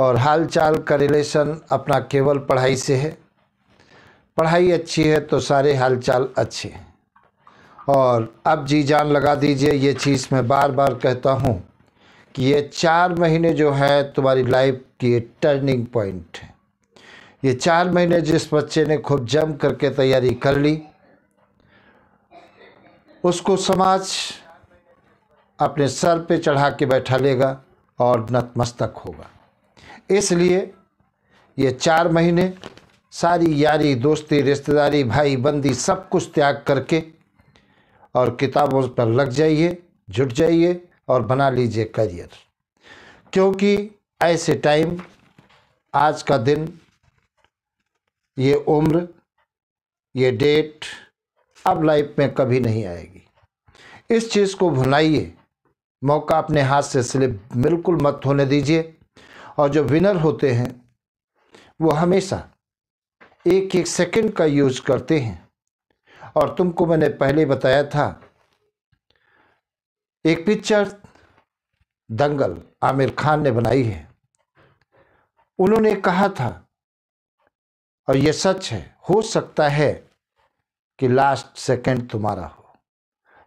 और हाल चाल का रिलेशन अपना केवल पढ़ाई से है पढ़ाई अच्छी है तो सारे हाल चाल अच्छे हैं और अब जी जान लगा दीजिए ये चीज़ मैं बार बार कहता हूँ कि ये चार महीने जो है तुम्हारी लाइफ की टर्निंग पॉइंट है ये चार महीने जिस बच्चे ने खूब जम करके तैयारी कर ली उसको समाज अपने सर पे चढ़ा के बैठा लेगा और नतमस्तक होगा इसलिए ये चार महीने सारी यारी दोस्ती रिश्तेदारी भाई बंदी सब कुछ त्याग करके और किताबों पर लग जाइए जुट जाइए और बना लीजिए करियर क्योंकि ऐसे टाइम आज का दिन ये उम्र ये डेट अब लाइफ में कभी नहीं आएगी इस चीज़ को भुनाइए मौका अपने हाथ से स्लिप बिल्कुल मत होने दीजिए और जो विनर होते हैं वो हमेशा एक एक सेकंड का यूज करते हैं और तुमको मैंने पहले बताया था एक पिक्चर दंगल आमिर खान ने बनाई है उन्होंने कहा था और ये सच है हो सकता है कि लास्ट सेकंड तुम्हारा हो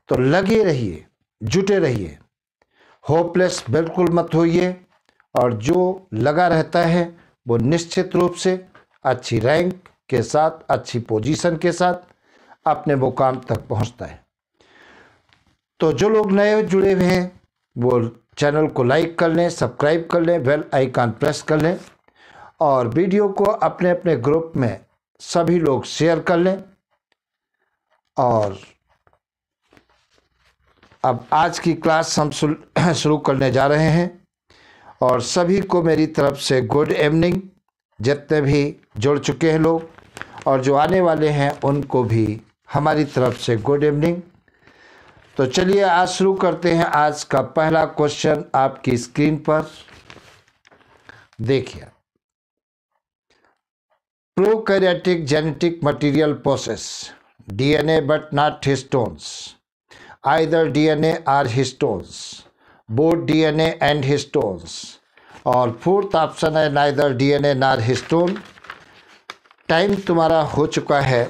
तो लगे रहिए जुटे रहिए होपलेस बिल्कुल मत होइए और जो लगा रहता है वो निश्चित रूप से अच्छी रैंक के साथ अच्छी पोजीशन के साथ अपने मुकाम तक पहुंचता है तो जो लोग नए जुड़े हुए हैं वो चैनल को लाइक कर लें सब्सक्राइब कर लें बेल आइकन प्रेस कर लें और वीडियो को अपने अपने ग्रुप में सभी लोग शेयर कर लें और अब आज की क्लास हम शुरू करने जा रहे हैं और सभी को मेरी तरफ से गुड इवनिंग जितने भी जुड़ चुके हैं लोग और जो आने वाले हैं उनको भी हमारी तरफ से गुड इवनिंग तो चलिए आज शुरू करते हैं आज का पहला क्वेश्चन आपकी स्क्रीन पर देखिए prokaryotic genetic material process DNA but not histones either DNA or histones both DNA and histones. और फोर्थ ऑप्शन है neither DNA nor histone time तुम्हारा हो चुका है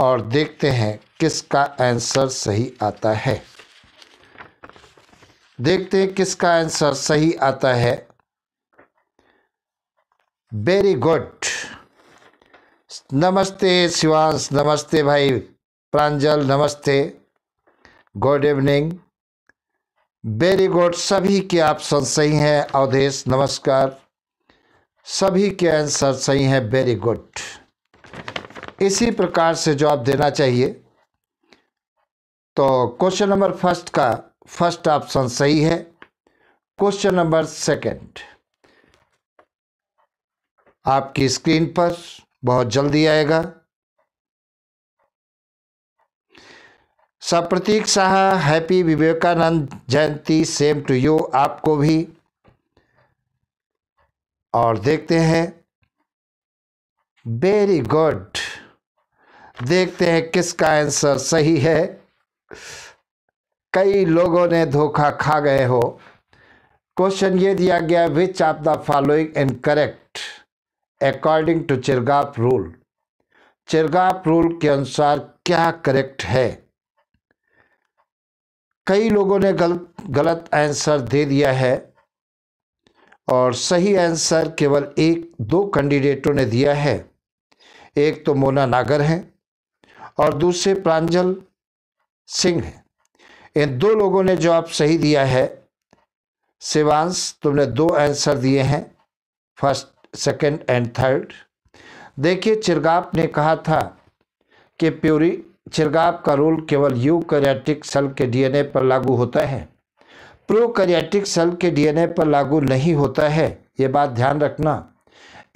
और देखते हैं किसका आंसर सही आता है देखते हैं किसका आंसर सही आता है वेरी गुड नमस्ते शिवांश नमस्ते भाई प्रांजल नमस्ते गुड इवनिंग वेरी गुड सभी के ऑप्शन सही हैं अवधेश नमस्कार सभी के आंसर सही हैं वेरी गुड इसी प्रकार से जवाब देना चाहिए तो क्वेश्चन नंबर फर्स्ट का फर्स्ट ऑप्शन सही है क्वेश्चन नंबर सेकंड आपकी स्क्रीन पर बहुत जल्दी आएगा Sapratik Shah happy Vivekananda Jayanti same to you आपको भी और देखते हैं वेरी गुड देखते हैं किसका आंसर सही है कई लोगों ने धोखा खा गए हो क्वेश्चन ये दिया गया which of the following in correct according to Chargaff rule Chargaff rule के अनुसार क्या करेक्ट है कई लोगों ने गलत गलत आंसर दे दिया है और सही आंसर केवल एक दो कैंडिडेटों ने दिया है एक तो मोना नागर हैं और दूसरे प्रांजल सिंह हैं इन दो लोगों ने जवाब सही दिया है शिवांश तुमने दो आंसर दिए हैं फर्स्ट सेकंड एंड थर्ड देखिए चिरगाप ने कहा था कि प्योरी चिरगाप का रूल केवल यूकैरियोटिक सेल के डीएनए पर लागू होता है प्रोकैरियोटिक सेल के डीएनए पर लागू नहीं होता है ये बात ध्यान रखना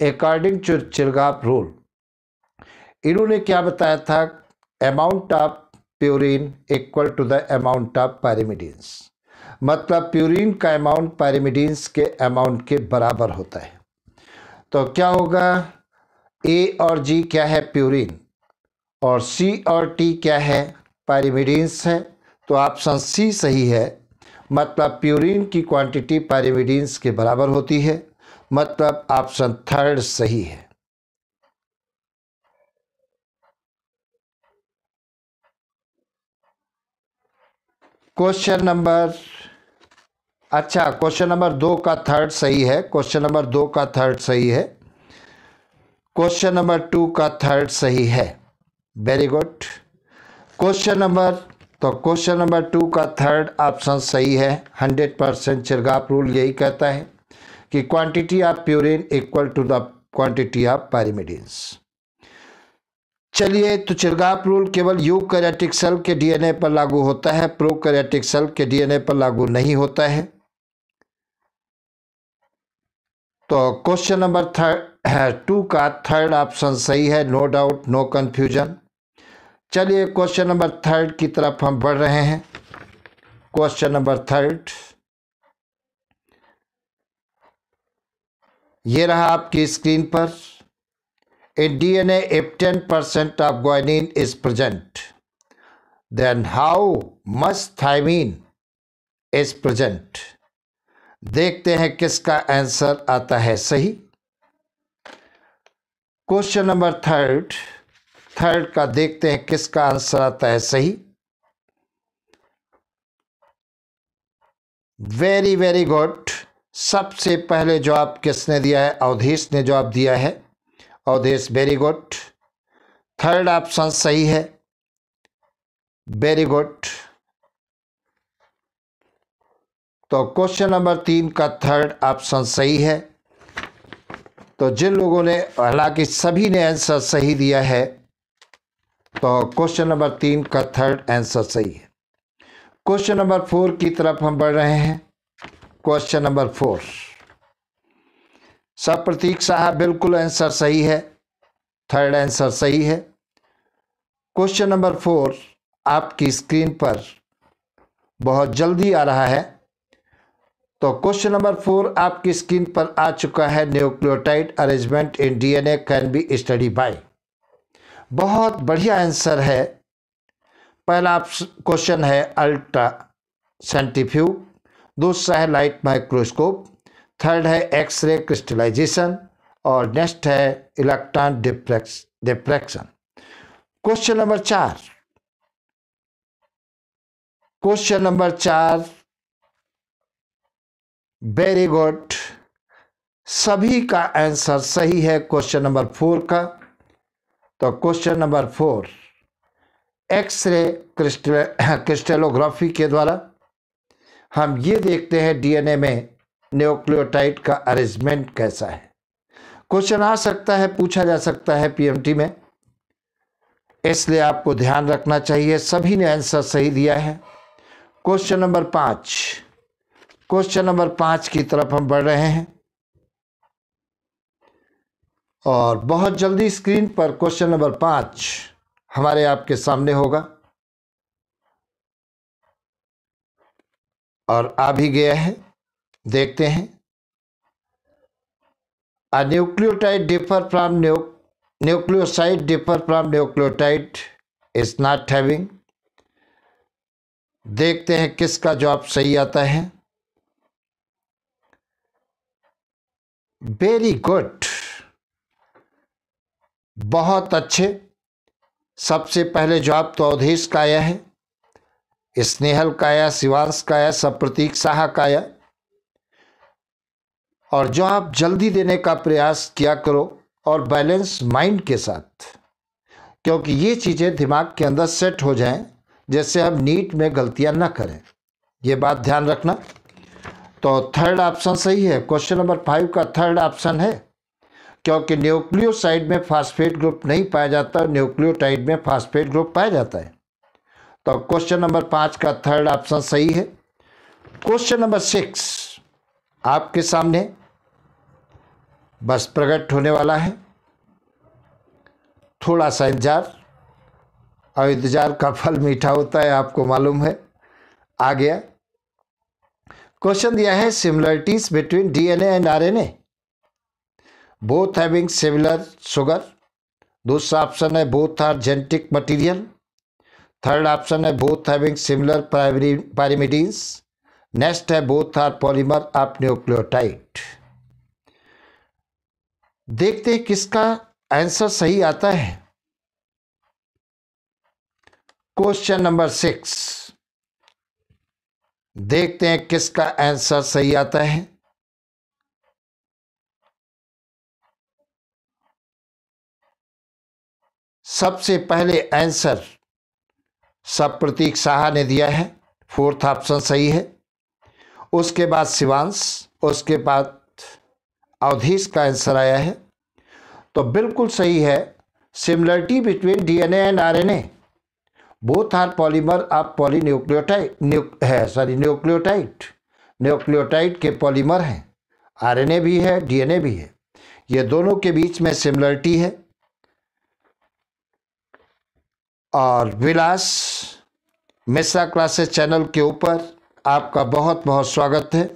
अकॉर्डिंग टू चिरगाप रूल इन्होंने क्या बताया था amount of purine equal to the amount of pyrimidines मतलब प्यूरिन का अमाउंट पैरिमिडीन्स के अमाउंट के बराबर होता है तो क्या होगा ए और जी क्या है प्यूरिन और सी और टी क्या है पैरिमिडीन्स है तो ऑप्शन सी सही है मतलब प्यूरिन की क्वांटिटी पैरिमिडीन्स के बराबर होती है मतलब ऑप्शन थर्ड सही है क्वेश्चन नंबर अच्छा क्वेश्चन नंबर दो का थर्ड सही है क्वेश्चन नंबर दो का थर्ड सही है क्वेश्चन नंबर टू का थर्ड सही है वेरी गुड क्वेश्चन नंबर तो क्वेश्चन नंबर टू का थर्ड ऑप्शन सही है हंड्रेड परसेंट चिरगाप रूल यही कहता है कि quantity of purine equal to the quantity of pyrimidines चलिए तो चिरगाप रूल केवल यू करेटिक सेल के डीएनए पर लागू होता है प्रो कैरेटिक सेल के डीएनए पर लागू नहीं होता है तो क्वेश्चन नंबर थर्ड टू का थर्ड ऑप्शन सही है नो डाउट नो कन्फ्यूजन चलिए क्वेश्चन नंबर थर्ड की तरफ हम बढ़ रहे हैं क्वेश्चन नंबर थर्ड ये रहा आपकी स्क्रीन पर in an if ten percent of guanine is present then how much thymine is present देखते हैं किसका आंसर आता है सही क्वेश्चन नंबर थर्ड थर्ड का देखते हैं किसका आंसर आता है सही वेरी वेरी गुड सबसे पहले जवाब किसने दिया है अवधेश ने जवाब दिया है Avdhesh very good third option सही है वेरी गुड तो क्वेश्चन नंबर तीन का थर्ड ऑप्शन सही है तो जिन लोगों ने हालांकि सभी ने आंसर सही दिया है तो क्वेश्चन नंबर तीन का थर्ड आंसर सही है क्वेश्चन नंबर फोर की तरफ हम बढ़ रहे हैं क्वेश्चन नंबर फोर सब प्रतीक साहब बिल्कुल आंसर सही है थर्ड आंसर सही है क्वेश्चन नंबर फोर आपकी स्क्रीन पर बहुत जल्दी आ रहा है तो क्वेश्चन नंबर फोर आपकी स्क्रीन पर आ चुका है nucleotide arrangement in DNA can be study by बहुत बढ़िया आंसर है पहला क्वेश्चन है अल्ट्रा सेंटिफ्यू दूसरा है लाइट माइक्रोस्कोप थर्ड है एक्सरे क्रिस्टलाइजेशन और नेक्स्ट है electron diffract diffraction question number चार क्वेश्चन नंबर चार वेरी गुड सभी का आंसर सही है क्वेश्चन नंबर फोर का तो question number four X ray crystallography के द्वारा हम ये देखते हैं डीएनए में न्यूक्लियोटाइड का अरेंजमेंट कैसा है क्वेश्चन आ सकता है पूछा जा सकता है पीएमटी में इसलिए आपको ध्यान रखना चाहिए सभी ने आंसर सही दिया है क्वेश्चन नंबर पाँच क्वेश्चन नंबर पांच की तरफ हम बढ़ रहे हैं और बहुत जल्दी स्क्रीन पर क्वेश्चन नंबर पांच हमारे आपके सामने होगा और आ भी गया है देखते हैं a nucleotide differ from new nucleoside differ from nucleotide is not having देखते हैं किसका जवाब सही आता है वेरी गुड बहुत अच्छे सबसे पहले जवाब तो अवधेश आया है स्नेहल का आया शिवांश का आया सब प्रतीक का आया और जो आप जल्दी देने का प्रयास किया करो और बैलेंस माइंड के साथ क्योंकि ये चीज़ें दिमाग के अंदर सेट हो जाएं जैसे हम नीट में गलतियां ना करें ये बात ध्यान रखना तो थर्ड ऑप्शन सही है क्वेश्चन नंबर फाइव का थर्ड ऑप्शन है क्योंकि न्यूक्लियोसाइड में फास्फेट ग्रुप नहीं पाया जाता न्यूक्लियो न्यूक्लियोटाइड में फास्फेट ग्रुप पाया जाता है तो क्वेश्चन नंबर पाँच का थर्ड ऑप्शन सही है क्वेश्चन नंबर सिक्स आपके सामने बस प्रकट होने वाला है थोड़ा सा इंतजार और इंतजार का फल मीठा होता है आपको मालूम है आ गया क्वेश्चन दिया है similarities between DNA and RNA both having similar sugar दूसरा ऑप्शन है both are genetic material third option है both having similar primary pyrimidines next है both are polymer of nucleotide देखते हैं किसका आंसर सही आता है क्वेश्चन नंबर सिक्स देखते हैं किसका आंसर सही आता है सबसे पहले आंसर सब प्रतीक साहा ने दिया है फोर्थ ऑप्शन सही है उसके बाद शिवांश उसके बाद अवधीश का आंसर आया है तो बिल्कुल सही है similarity between DNA and RNA are polymer polymer poly polynucleotide न्यू है सॉरी न्यूक्लियोटाइड न्यूक्लियोटाइड के पॉलीमर हैं आरएनए भी है डीएनए भी है ये दोनों के बीच में सिमिलरिटी है और विलास मिश्रा क्लासेस चैनल के ऊपर आपका बहुत बहुत स्वागत है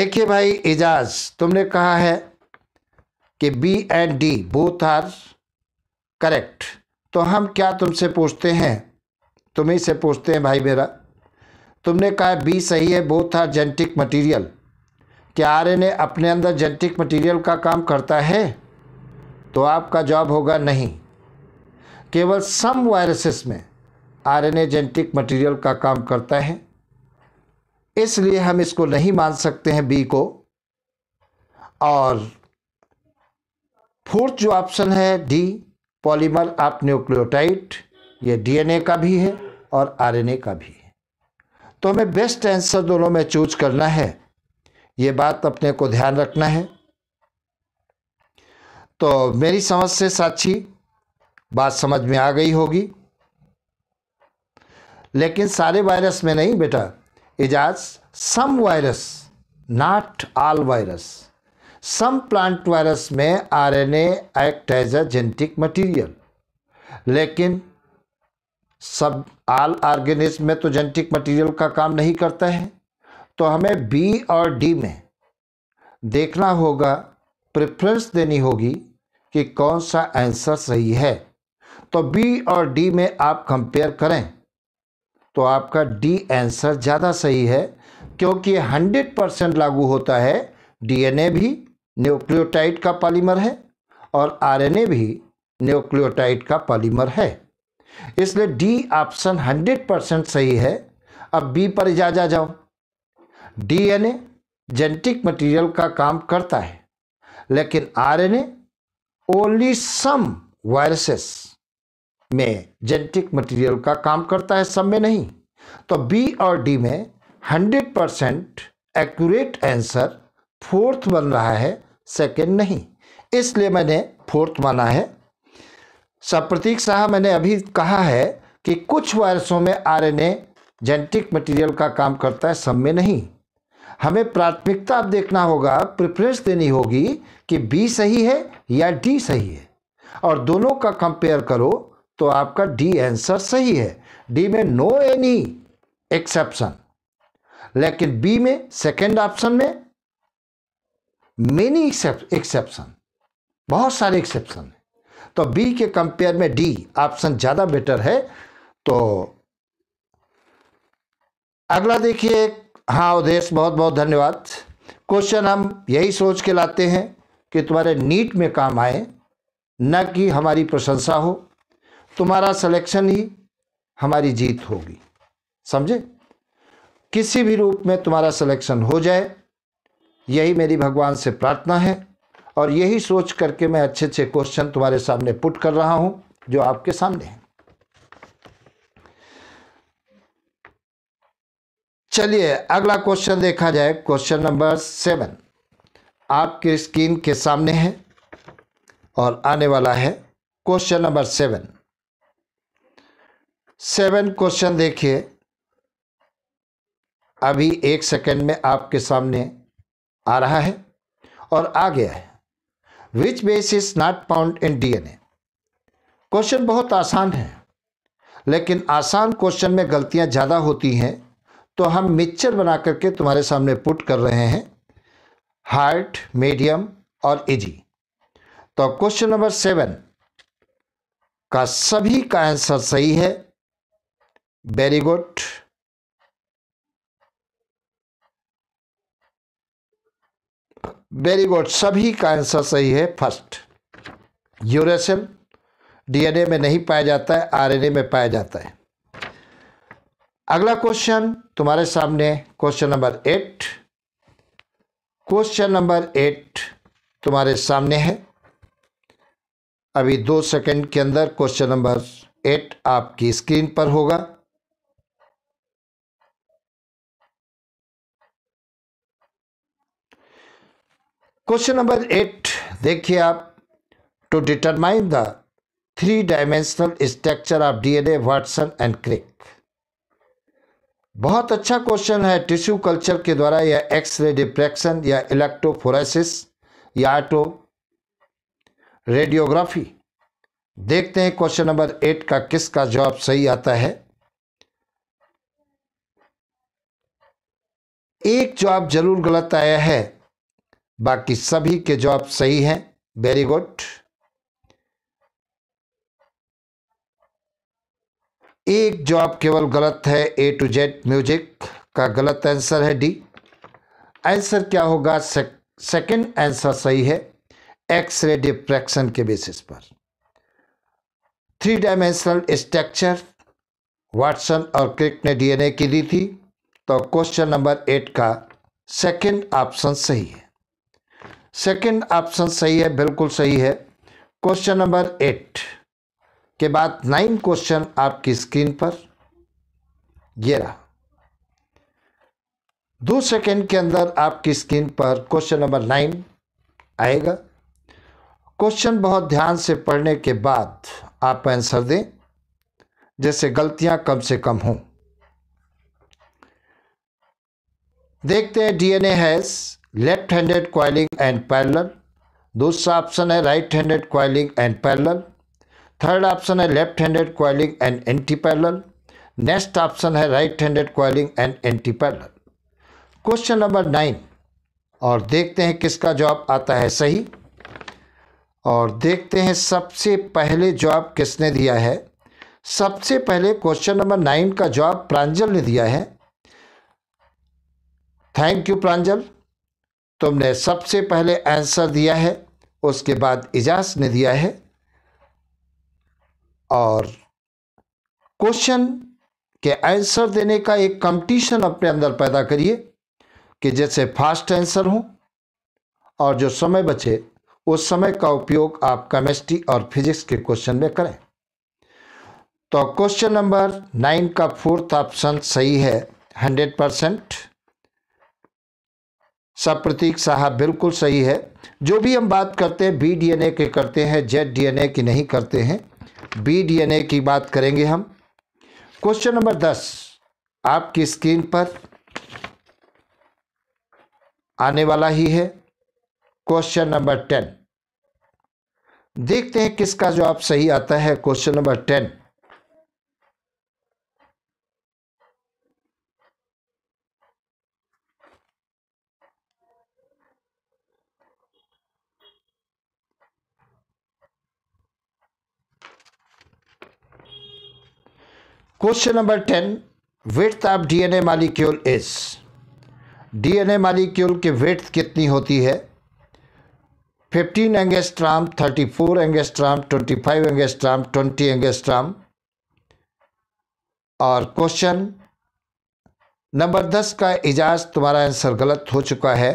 देखिए भाई इजाज तुमने कहा है कि B and D both are correct तो हम क्या तुमसे पूछते हैं तुम्ही से पूछते हैं भाई मेरा तुमने कहा बी सही है बोथ आर जेनेटिक मटीरियल क्या आर एन ए अपने अंदर जेनेटिक मटीरियल का काम करता है तो आपका जवाब होगा नहीं केवल सम वायरसेस में आरएनए जेनेटिक मटीरियल का काम करता है इसलिए हम इसको नहीं मान सकते हैं बी को और फोर्थ जो ऑप्शन है डी पॉलीमर ऑफ न्यूक्लियोटाइट ये डीएनए का भी है और आरएनए का भी है तो हमें बेस्ट आंसर दोनों में चूज करना है ये बात अपने को ध्यान रखना है तो मेरी समझ से साक्षी बात समझ में आ गई होगी लेकिन सारे वायरस में नहीं बेटा इजाज some virus not all virus some plant virus में RNA act as a genetic material लेकिन सब आल ऑर्गेनिज्म में तो जेनेटिक मटेरियल का काम नहीं करता है तो हमें बी और डी में देखना होगा प्रेफरेंस देनी होगी कि कौन सा आंसर सही है तो बी और डी में आप कंपेयर करें तो आपका डी आंसर ज़्यादा सही है क्योंकि 100 परसेंट लागू होता है डीएनए भी न्यूक्लियोटाइड का पॉलीमर है और आरएनए भी न्यूक्लियोटाइड का पॉलीमर है इसलिए डी ऑप्शन 100 परसेंट सही है अब बी पर इजाजा जाओ डीएनए जेनेटिक मटेरियल का काम करता है लेकिन आरएनए ओनली सम वायरसेस में जेनेटिक मटेरियल का काम करता है सब में नहीं तो बी और डी में 100 परसेंट एक्यूरेट आंसर फोर्थ बन रहा है सेकेंड नहीं इसलिए मैंने फोर्थ माना है सब प्रतीक साहब मैंने अभी कहा है कि कुछ वायरसों में आरएनए जेनेटिक मटेरियल का काम करता है सब में नहीं हमें प्राथमिकता अब देखना होगा प्रेफरेंस देनी होगी कि बी सही है या डी सही है और दोनों का कंपेयर करो तो आपका डी आंसर सही है डी में नो एनी एक्सेप्शन लेकिन बी में सेकंड ऑप्शन में मेनी एक्सेप्शन बहुत सारे एक्सेप्शन हैं तो बी के कंपेयर में डी ऑप्शन ज़्यादा बेटर है तो अगला देखिए हाँ उदेश बहुत बहुत धन्यवाद क्वेश्चन हम यही सोच के लाते हैं कि तुम्हारे नीट में काम आए न कि हमारी प्रशंसा हो तुम्हारा सिलेक्शन ही हमारी जीत होगी समझे किसी भी रूप में तुम्हारा सिलेक्शन हो जाए यही मेरी भगवान से प्रार्थना है और यही सोच करके मैं अच्छे अच्छे क्वेश्चन तुम्हारे सामने पुट कर रहा हूं जो आपके सामने हैं चलिए अगला क्वेश्चन देखा जाए क्वेश्चन नंबर सेवन आपके स्क्रीन के सामने है और आने वाला है question number seven seven question देखिए अभी एक सेकंड में आपके सामने आ रहा है और आ गया है which base is not found in DNA question बहुत आसान है लेकिन आसान क्वेश्चन में गलतियां ज़्यादा होती हैं तो हम मिक्सचर बना करके तुम्हारे सामने पुट कर रहे हैं हार्ट मीडियम और इजी तो क्वेश्चन नंबर सेवन का सभी का आंसर सही है वेरी गुड वेरी गुड सभी का आंसर सही है फर्स्ट यूरेसिल डीएनए में नहीं पाया जाता है आरएनए में पाया जाता है अगला क्वेश्चन तुम्हारे सामने question number eight question number eight तुम्हारे सामने है अभी दो सेकंड के अंदर क्वेश्चन नंबर एट आपकी स्क्रीन पर होगा क्वेश्चन नंबर एट देखिए आप to determine the three dimensional structure of DNA Watson and Crick बहुत अच्छा क्वेश्चन है टिश्यू कल्चर के द्वारा या एक्सरे डिप्रेक्शन या इलेक्ट्रोफोरेसिस या ऑटो रेडियोग्राफी देखते हैं क्वेश्चन नंबर एट का किसका जवाब सही आता है एक जवाब जरूर गलत आया है बाकी सभी के जवाब सही हैं वेरी गुड एक जवाब केवल गलत है ए टू जेड म्यूजिक का गलत आंसर है डी आंसर क्या होगा सेकंड सेकेंड आंसर सही है एक्स रे डिफ्रैक्शन के बेसिस पर थ्री डायमेंशनल स्ट्रक्चर वाटसन और क्रिक ने डीएनए की दी थी तो क्वेश्चन नंबर एट का सेकंड ऑप्शन सही है सेकंड ऑप्शन सही है बिल्कुल सही है क्वेश्चन नंबर एट के बाद नाइन क्वेश्चन आपकी स्क्रीन पर ये रहा दो सेकेंड के अंदर आपकी स्क्रीन पर क्वेश्चन नंबर नाइन आएगा क्वेश्चन बहुत ध्यान से पढ़ने के बाद आप आंसर दें जैसे गलतियां कम से कम हों देखते हैं DNA has left handed coiling and parallel दूसरा ऑप्शन है right handed coiling and parallel third option है left handed coiling and anti parallel next option है right handed coiling and anti parallel question number nine और देखते हैं किसका जवाब आता है सही और देखते हैं सबसे पहले जवाब किसने दिया है सबसे पहले क्वेश्चन नंबर नाइन का जवाब प्रांजल ने दिया है थैंक यू प्रांजल तुमने सबसे पहले आंसर दिया है उसके बाद इजाज ने दिया है और क्वेश्चन के आंसर देने का एक कंपटीशन अपने अंदर पैदा करिए कि जैसे फास्ट आंसर हो और जो समय बचे उस समय का उपयोग आप केमिस्ट्री और फिजिक्स के क्वेश्चन में करें तो क्वेश्चन नंबर नाइन का फोर्थ ऑप्शन सही है हंड्रेड परसेंट सब प्रतीक साहब बिल्कुल सही है जो भी हम बात करते हैं बी डीएनए के करते हैं जेड डीएनए की नहीं करते हैं बी डीएनए की बात करेंगे हम क्वेश्चन नंबर दस आपकी स्क्रीन पर आने वाला ही है क्वेश्चन नंबर टेन देखते हैं किसका जवाब सही आता है question number ten question number ten weight of D N A molecule is DNA molecule की वेट कितनी होती है fifteen angstrom thirty four angstrom twenty five angstrom twenty angstrom और क्वेश्चन नंबर दस का इजाज तुम्हारा आंसर गलत हो चुका है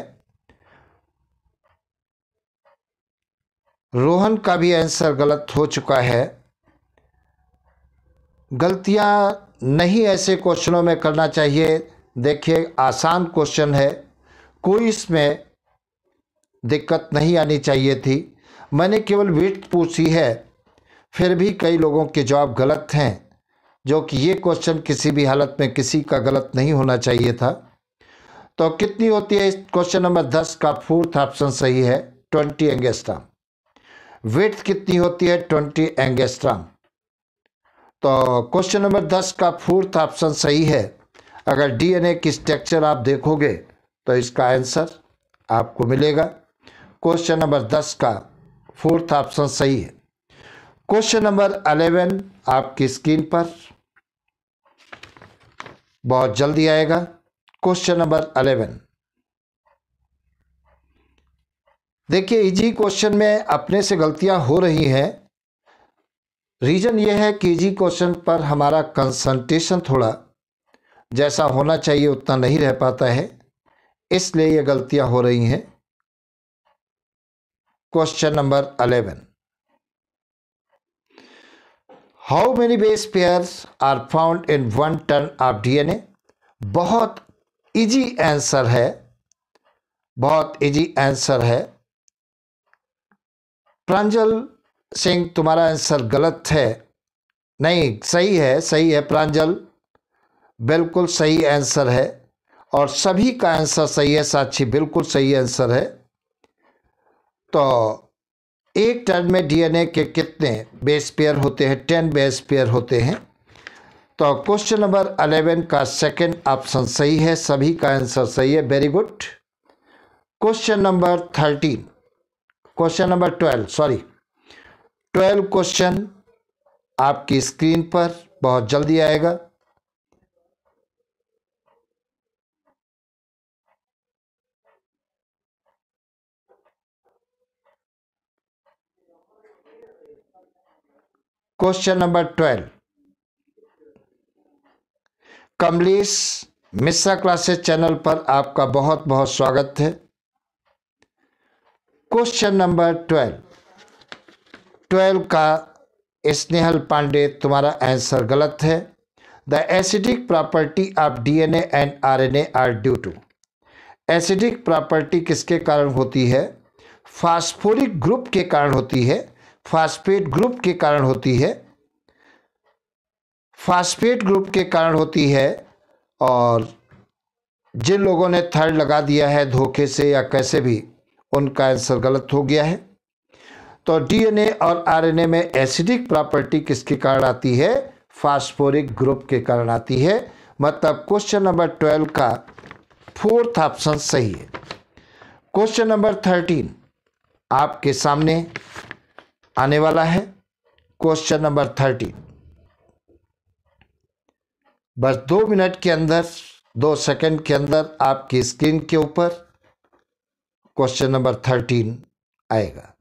रोहन का भी आंसर गलत हो चुका है गलतियाँ नहीं ऐसे क्वेश्चनों में करना चाहिए देखिए आसान क्वेश्चन है कोई इसमें दिक्कत नहीं आनी चाहिए थी मैंने केवल वेट पूछी है फिर भी कई लोगों के जवाब गलत हैं जो कि ये क्वेश्चन किसी भी हालत में किसी का गलत नहीं होना चाहिए था तो कितनी होती है इस क्वेश्चन नंबर दस का फोर्थ ऑप्शन सही है ट्वेंटी एंगेस्ट्राम वेट कितनी होती है ट्वेंटी एंगेस्ट्राम तो क्वेश्चन नंबर दस का फोर्थ ऑप्शन सही है अगर डीएनए की स्ट्रक्चर आप देखोगे तो इसका आंसर आपको मिलेगा क्वेश्चन नंबर दस का फोर्थ ऑप्शन सही है क्वेश्चन नंबर अलेवन आपकी स्क्रीन पर बहुत जल्दी आएगा क्वेश्चन नंबर अलेवन देखिए इजी क्वेश्चन में अपने से गलतियां हो रही हैं रीज़न ये है कि जी क्वेश्चन पर हमारा कंसंट्रेशन थोड़ा जैसा होना चाहिए उतना नहीं रह पाता है इसलिए ये गलतियां हो रही हैं question number eleven how many base pairs are found in one ton of DNA बहुत इजी आंसर है बहुत इजी आंसर है प्रांजल सिंह तुम्हारा आंसर गलत है नहीं सही है सही है प्रांजल बिल्कुल सही आंसर है और सभी का आंसर सही है साक्षी बिल्कुल सही आंसर है तो एक टर्न में डीएनए के कितने बेस पेयर होते हैं टेन बेस पेयर होते हैं तो क्वेश्चन नंबर अलेवन का सेकंड ऑप्शन सही है सभी का आंसर सही है very good question number thirteen question number twelve sorry twelve question आपकी स्क्रीन पर बहुत जल्दी आएगा question number twelve Kamlesh Mishra classes channel पर आपका बहुत बहुत स्वागत है क्वेश्चन नंबर ट्वेल्व ट्वेल्व का स्नेहल पांडे तुम्हारा आंसर गलत है the acidic property of DNA and RNA are due to acidic property किसके कारण होती है फास्फोरिक ग्रुप के कारण होती है फास्फेट ग्रुप के कारण होती है फास्फेट ग्रुप के कारण होती है और जिन लोगों ने थर्ड लगा दिया है धोखे से या कैसे भी उनका आंसर गलत हो गया है तो डीएनए और आरएनए में एसिडिक प्रॉपर्टी किसके कारण आती है फास्फोरिक ग्रुप के कारण आती है मतलब क्वेश्चन नंबर ट्वेल्व का फोर्थ ऑप्शन सही है क्वेश्चन नंबर थर्टीन आपके सामने आने वाला है क्वेश्चन नंबर थर्टीन बस दो मिनट के अंदर दो सेकंड के अंदर आपकी स्क्रीन के ऊपर क्वेश्चन नंबर थर्टीन आएगा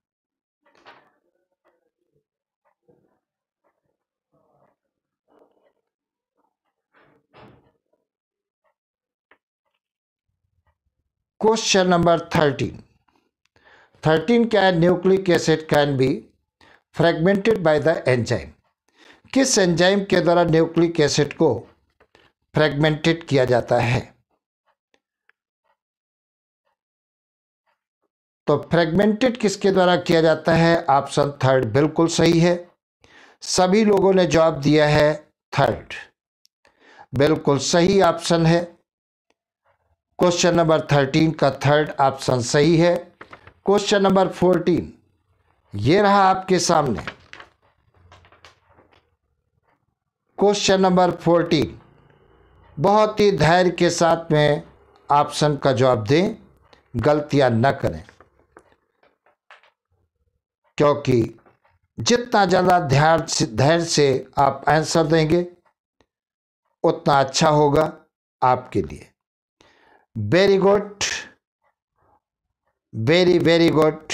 क्वेश्चन नंबर थर्टीन थर्टीन क्या है nucleic acid can be fragmented by the enzyme किस एंजाइम के द्वारा न्यूक्लिक एसिड को फ्रेगमेंटेड किया जाता है तो फ्रेगमेंटेड किसके द्वारा किया जाता है ऑप्शन थर्ड बिल्कुल सही है सभी लोगों ने जवाब दिया है थर्ड बिल्कुल सही ऑप्शन है क्वेश्चन नंबर थर्टीन का थर्ड ऑप्शन सही है क्वेश्चन नंबर फोर्टीन ये रहा आपके सामने क्वेश्चन नंबर फोर्टीन बहुत ही धैर्य के साथ में ऑप्शन का जवाब दें गलतियां न करें क्योंकि जितना ज़्यादा ध्यान से धैर्य से आप आंसर देंगे उतना अच्छा होगा आपके लिए very good very very good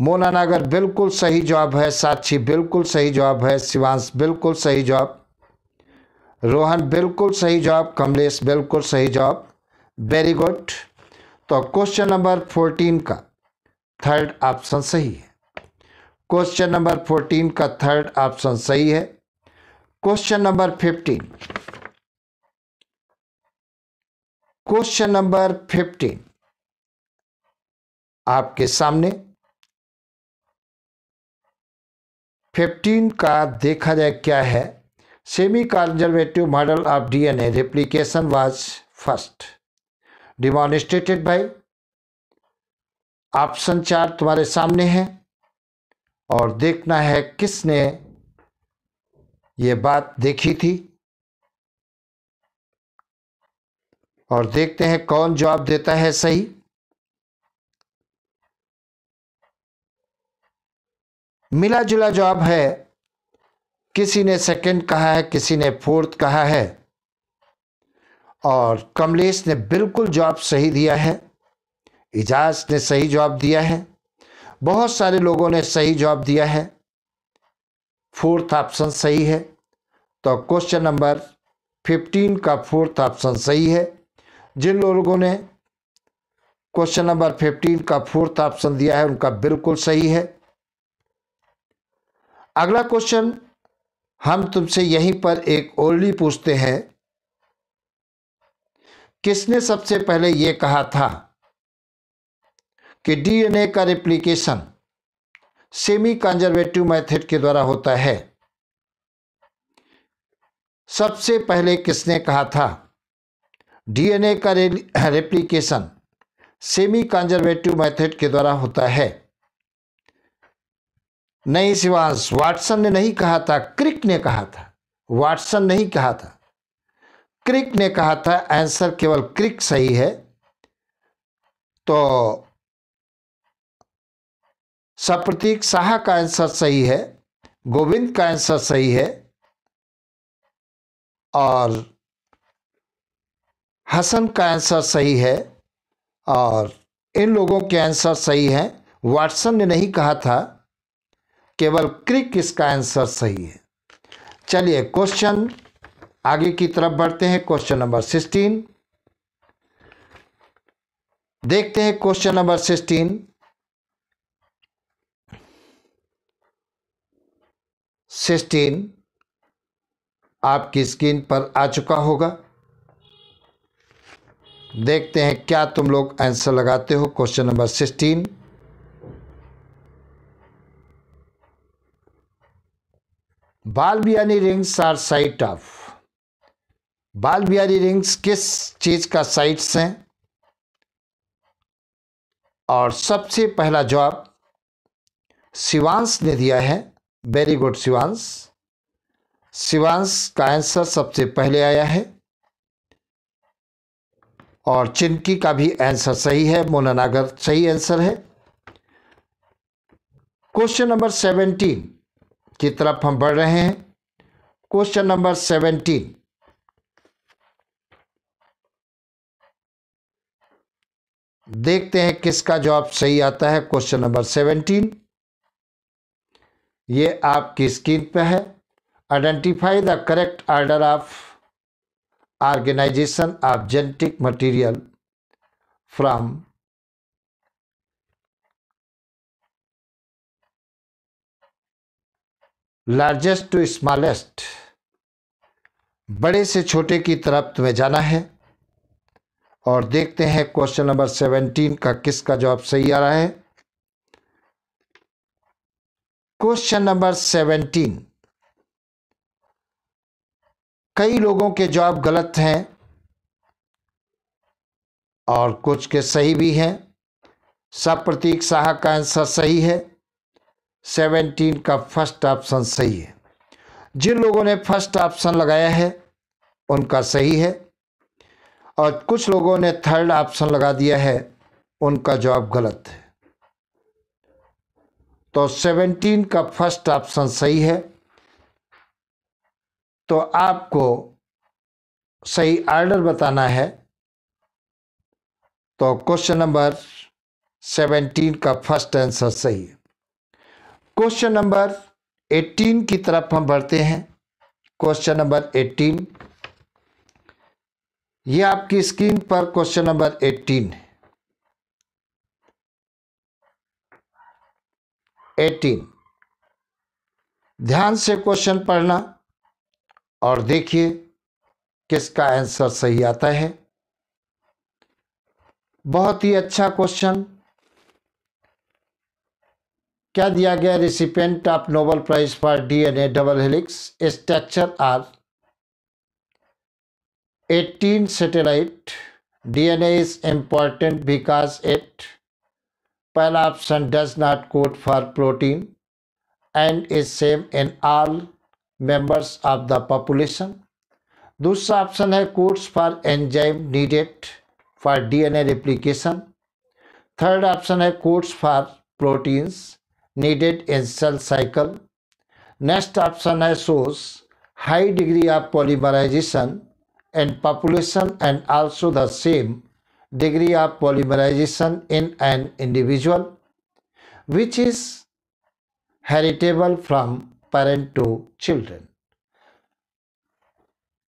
Mona नागर बिल्कुल सही जवाब है साक्षी बिल्कुल सही जवाब है शिवांश बिल्कुल सही जवाब रोहन बिल्कुल सही जवाब कमलेश बिल्कुल सही जवाब वेरी गुड तो क्वेश्चन नंबर फोर्टीन का थर्ड ऑप्शन सही है क्वेश्चन नंबर फोर्टीन का थर्ड ऑप्शन सही है question number fifteen question number fifteen आपके सामने फिफ्टीन का देखा जाए क्या है semi conservative model of DNA replication was first demonstrated भाई ऑप्शन चार तुम्हारे सामने है और देखना है किसने ये बात देखी थी और देखते हैं कौन जवाब देता है सही मिला जुला जवाब है किसी ने सेकंड कहा है किसी ने फोर्थ कहा है और कमलेश ने बिल्कुल जवाब सही दिया है इजाज ने सही जवाब दिया है बहुत सारे लोगों ने सही जवाब दिया है फोर्थ ऑप्शन सही है तो क्वेश्चन नंबर फिफ्टीन का फोर्थ ऑप्शन सही है जिन लोगों ने क्वेश्चन नंबर फिफ्टीन का फोर्थ ऑप्शन दिया है उनका बिल्कुल सही है अगला क्वेश्चन हम तुमसे यहीं पर एक ओल्डी पूछते हैं किसने सबसे पहले यह कहा था कि डीएनए का रिप्लीकेशन सेमी कंजर्वेटिव मेथड के द्वारा होता है सबसे पहले किसने कहा था डीएनए का रेप्लीकेशन सेमी कंजर्वेटिव मेथड के द्वारा होता है नहीं शिवांश वाटसन ने नहीं कहा था क्रिक ने कहा था वाटसन नहीं कहा था क्रिक ने कहा था आंसर केवल क्रिक सही है तो सप्रतीक शाह का आंसर सही है गोविंद का आंसर सही है और हसन का आंसर सही है और इन लोगों के आंसर सही हैं वाटसन ने नहीं कहा था केवल क्रिक इसका आंसर सही है चलिए क्वेश्चन आगे की तरफ बढ़ते हैं क्वेश्चन नंबर सिक्सटीन देखते हैं क्वेश्चन नंबर सिक्सटीन सिक्सटीन आपकी स्क्रीन पर आ चुका होगा देखते हैं क्या तुम लोग आंसर लगाते हो question number sixteen Balbiani rings are site of Balbiani rings किस चीज का साइट्स हैं और सबसे पहला जवाब शिवांश ने दिया है वेरी गुड शिवांश शिवांश का आंसर सबसे पहले आया है और चिनकी का भी आंसर सही है मोनानागर सही आंसर है क्वेश्चन नंबर सेवेंटीन की तरफ हम बढ़ रहे हैं क्वेश्चन नंबर सेवेंटीन देखते हैं किसका जवाब सही आता है क्वेश्चन नंबर सेवेंटीन ये आपकी स्क्रीन पर है identify the correct order of organization of genetic material from largest to smallest बड़े से छोटे की तरफ तुम्हें जाना है और देखते हैं क्वेश्चन नंबर सेवेंटीन का किसका जवाब सही आ रहा है क्वेश्चन नंबर सेवेंटीन कई लोगों के जवाब गलत हैं और कुछ के सही भी हैं सब प्रतीक शाह का आंसर सही है सेवेंटीन का फर्स्ट ऑप्शन सही है जिन लोगों ने फर्स्ट ऑप्शन लगाया है उनका सही है और कुछ लोगों ने थर्ड ऑप्शन लगा दिया है उनका जवाब गलत है तो सेवेंटीन का फर्स्ट ऑप्शन सही है तो आपको सही आर्डर बताना है तो क्वेश्चन नंबर सेवेंटीन का फर्स्ट आंसर सही है क्वेश्चन नंबर एटीन की तरफ हम बढ़ते हैं क्वेश्चन नंबर एटीन ये आपकी स्क्रीन पर क्वेश्चन नंबर एटीन है एटीन ध्यान से क्वेश्चन पढ़ना और देखिए किसका आंसर सही आता है बहुत ही अच्छा क्वेश्चन क्या दिया गया recipient of Nobel prize for DNA double helix structure are 18 satellite DNA is important because it पहला option does not code for protein and is same in all members of the population. Dusra option hai codes for enzyme needed for DNA replication. Third option hai codes for proteins needed in cell cycle. Next option hai shows high degree of polymerization in population and also the same degree of polymerization in an individual which is heritable from parent to children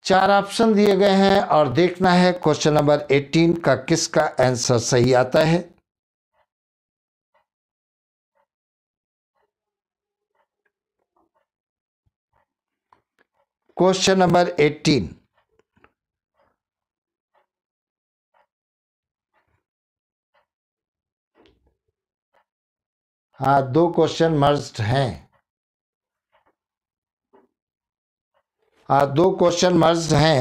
चार ऑप्शन दिए गए हैं और देखना है question number 18 का किसका आंसर सही आता है क्वेश्चन नंबर 18 हाँ दो क्वेश्चन मर्ज हैं दो क्वेश्चन मर्ज हैं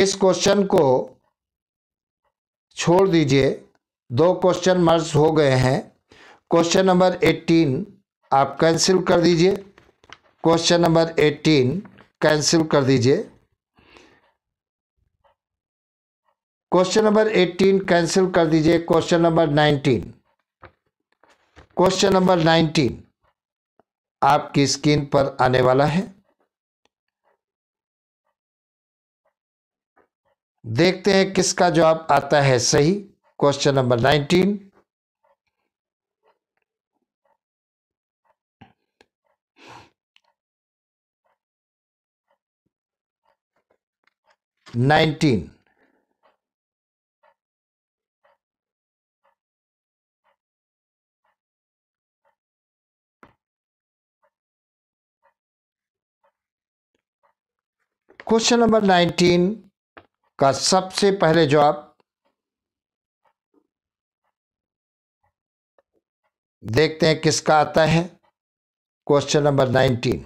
इस क्वेश्चन को छोड़ दीजिए दो क्वेश्चन मर्ज हो गए हैं क्वेश्चन नंबर एट्टीन आप कैंसिल कर दीजिए क्वेश्चन नंबर एट्टीन कैंसिल कर दीजिए क्वेश्चन नंबर एट्टीन कैंसिल कर दीजिए question number nineteen question number nineteen आपकी स्क्रीन पर आने वाला है देखते हैं किसका जवाब आता है सही question number nineteen nineteen question number nineteen का सबसे पहले जवाब देखते हैं किसका आता है क्वेश्चन नंबर नाइनटीन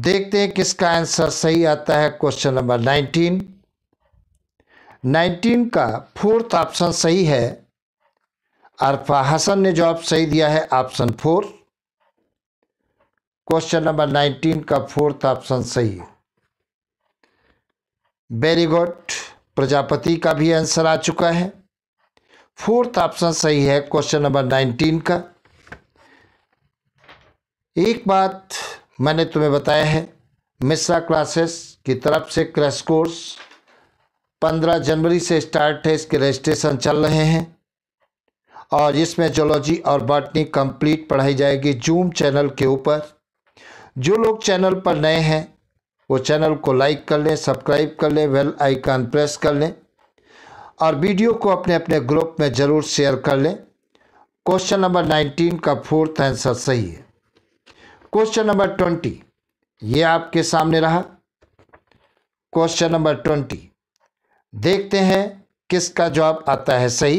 देखते हैं किसका आंसर सही आता है क्वेश्चन नंबर नाइनटीन नाइनटीन का फोर्थ ऑप्शन सही है अरफा हसन ने जवाब सही दिया है option four question number nineteen का फोर्थ ऑप्शन सही वेरी गुड प्रजापति का भी आंसर आ चुका है फोर्थ ऑप्शन सही है क्वेश्चन नंबर नाइनटीन का एक बात मैंने तुम्हें बताया है मिश्रा क्लासेस की तरफ से क्रैश कोर्स पंद्रह जनवरी से स्टार्ट है इसके रजिस्ट्रेशन चल रहे हैं और इसमें जोलॉजी और बॉटनी कंप्लीट पढ़ाई जाएगी जूम चैनल के ऊपर जो लोग चैनल पर नए हैं वो चैनल को लाइक कर लें सब्सक्राइब कर लें वेल आइकन प्रेस कर लें और वीडियो को अपने अपने ग्रुप में ज़रूर शेयर कर लें क्वेश्चन नंबर नाइनटीन का फोर्थ आंसर सही है क्वेश्चन नंबर ट्वेंटी ये आपके सामने रहा क्वेश्चन नंबर ट्वेंटी देखते हैं किसका जवाब आता है सही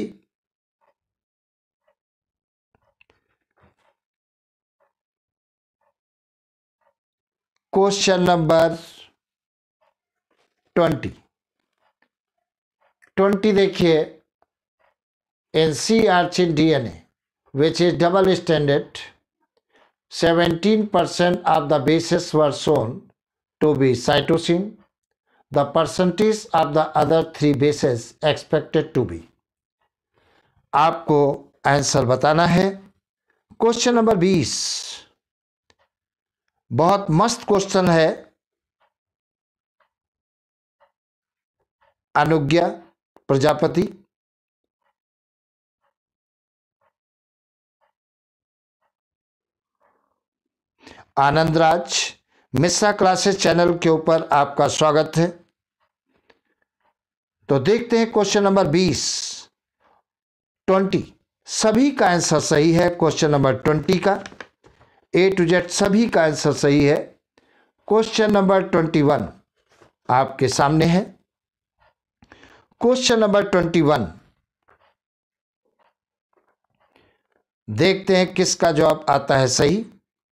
क्वेश्चन नंबर ट्वेंटी ट्वेंटी देखिए N C R C D N A which is double standard seventeen percent of the bases shown to be cytosine the percentage of the other three bases expected to be आपको answer बताना है question number बीस बहुत मस्त question है Anugya Prajapati Anandraj Raj Mishra classes channel के ऊपर आपका स्वागत है तो देखते हैं क्वेश्चन नंबर बीस ट्वेंटी सभी का आंसर सही है क्वेश्चन नंबर ट्वेंटी का ए टू जेड सभी का आंसर सही है क्वेश्चन नंबर ट्वेंटी वन आपके सामने है क्वेश्चन नंबर ट्वेंटी वन देखते हैं किसका जवाब आता है सही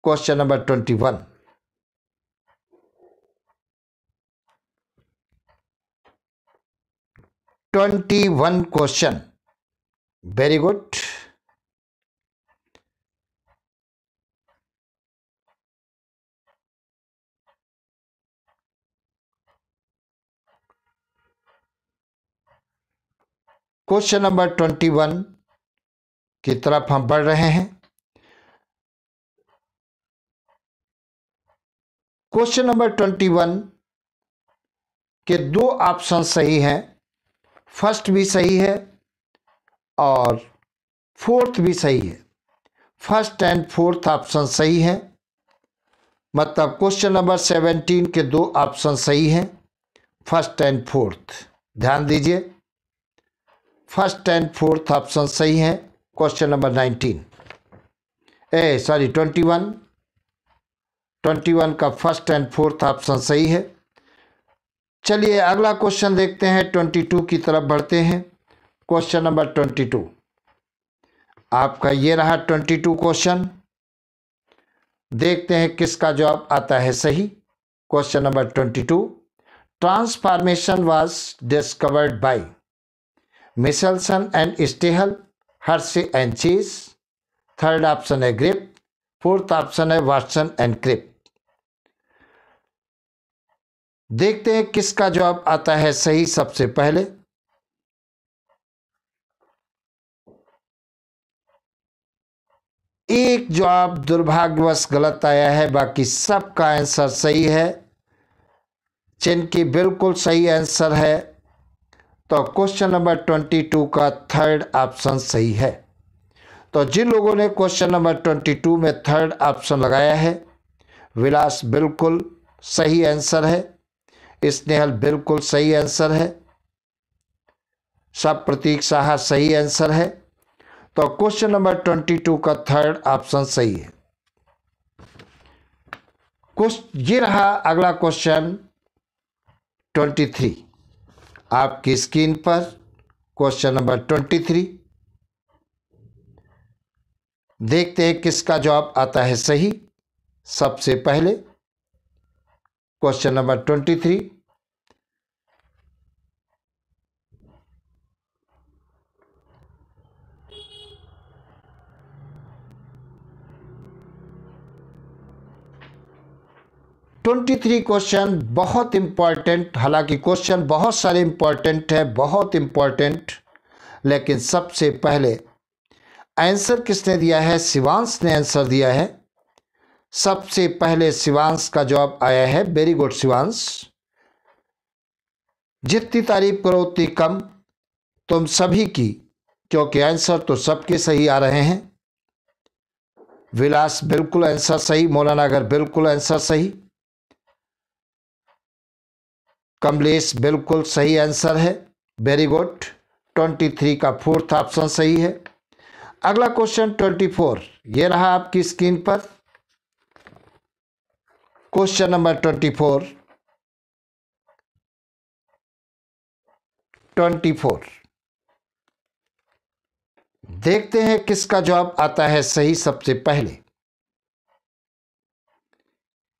question number twenty one twenty one question very good question number twenty one की तरफ हम बढ़ रहे हैं क्वेश्चन नंबर ट्वेंटी वन के दो ऑप्शन सही हैं फर्स्ट भी सही है और फोर्थ भी सही है फर्स्ट एंड फोर्थ ऑप्शन सही है मतलब क्वेश्चन नंबर सेवेंटीन के दो ऑप्शन सही हैं फर्स्ट एंड फोर्थ ध्यान दीजिए फर्स्ट एंड फोर्थ ऑप्शन सही हैं question number nineteen uh sorry twenty one twenty one का फर्स्ट एंड फोर्थ ऑप्शन सही है चलिए अगला क्वेश्चन देखते हैं ट्वेंटी टू की तरफ बढ़ते हैं क्वेश्चन नंबर ट्वेंटी टू आपका ये रहा ट्वेंटी टू क्वेश्चन देखते हैं किसका जवाब आता है सही question number twenty two transformation was discovered by Meselson and Stahl Hershey and Chase third option है ग्रिप फोर्थ ऑप्शन है वाटसन एंड क्रिप देखते हैं किसका जवाब आता है सही सबसे पहले एक जवाब दुर्भाग्यवश गलत आया है बाकी सबका आंसर सही है जिनकी बिल्कुल सही आंसर है तो क्वेश्चन नंबर ट्वेंटी टू का थर्ड ऑप्शन सही है तो जिन लोगों ने क्वेश्चन नंबर ट्वेंटी टू में थर्ड ऑप्शन लगाया है विलास बिल्कुल सही आंसर है स्नेहल बिल्कुल सही आंसर है सब प्रतीक साहा सही आंसर है तो क्वेश्चन नंबर ट्वेंटी टू का थर्ड ऑप्शन सही है ये रहा अगला क्वेश्चन ट्वेंटी थ्री आपकी स्क्रीन पर क्वेश्चन नंबर ट्वेंटी थ्री देखते हैं किसका जवाब आता है सही सबसे पहले question number twenty three twenty three question बहुत इंपॉर्टेंट हालांकि क्वेश्चन बहुत सारे इंपॉर्टेंट है बहुत इंपॉर्टेंट लेकिन सबसे पहले आंसर किसने दिया है शिवांश ने आंसर दिया है सबसे पहले शिवांश का जवाब आया है वेरी गुड शिवांश जितनी तारीफ करो उतनी कम तुम सभी की क्योंकि आंसर तो सबके सही आ रहे हैं विलास बिल्कुल आंसर सही मौलानागर बिल्कुल आंसर सही कमलेश बिल्कुल सही आंसर है वेरी गुड ट्वेंटी थ्री का फोर्थ ऑप्शन सही है अगला क्वेश्चन ट्वेंटी फोर ये रहा आपकी स्क्रीन पर question number twenty four twenty four देखते हैं किसका जवाब आता है सही सबसे पहले